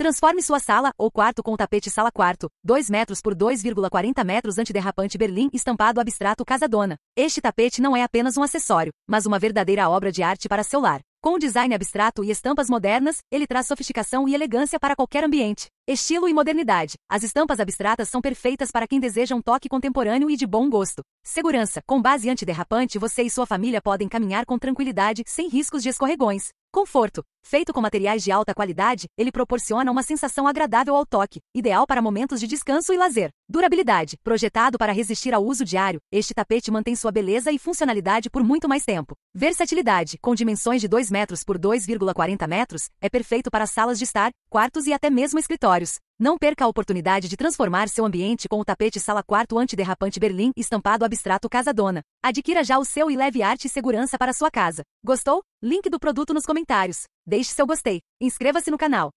Transforme sua sala ou quarto com o tapete sala quarto, 2 metros por 2,40 metros antiderrapante Berlim estampado abstrato Casadona. Este tapete não é apenas um acessório, mas uma verdadeira obra de arte para seu lar. Com design abstrato e estampas modernas, ele traz sofisticação e elegância para qualquer ambiente. Estilo e modernidade. As estampas abstratas são perfeitas para quem deseja um toque contemporâneo e de bom gosto. Segurança. Com base antiderrapante, você e sua família podem caminhar com tranquilidade, sem riscos de escorregões. Conforto. Feito com materiais de alta qualidade, ele proporciona uma sensação agradável ao toque, ideal para momentos de descanso e lazer. Durabilidade. Projetado para resistir ao uso diário, este tapete mantém sua beleza e funcionalidade por muito mais tempo. Versatilidade. Com dimensões de 2 metros por 2,40 metros, é perfeito para salas de estar, quartos e até mesmo escritórios. Não perca a oportunidade de transformar seu ambiente com o tapete Sala Quarto Antiderrapante Berlim estampado abstrato Casa Dona. Adquira já o seu e leve arte e segurança para sua casa. Gostou? Link do produto nos comentários. Deixe seu gostei. Inscreva-se no canal.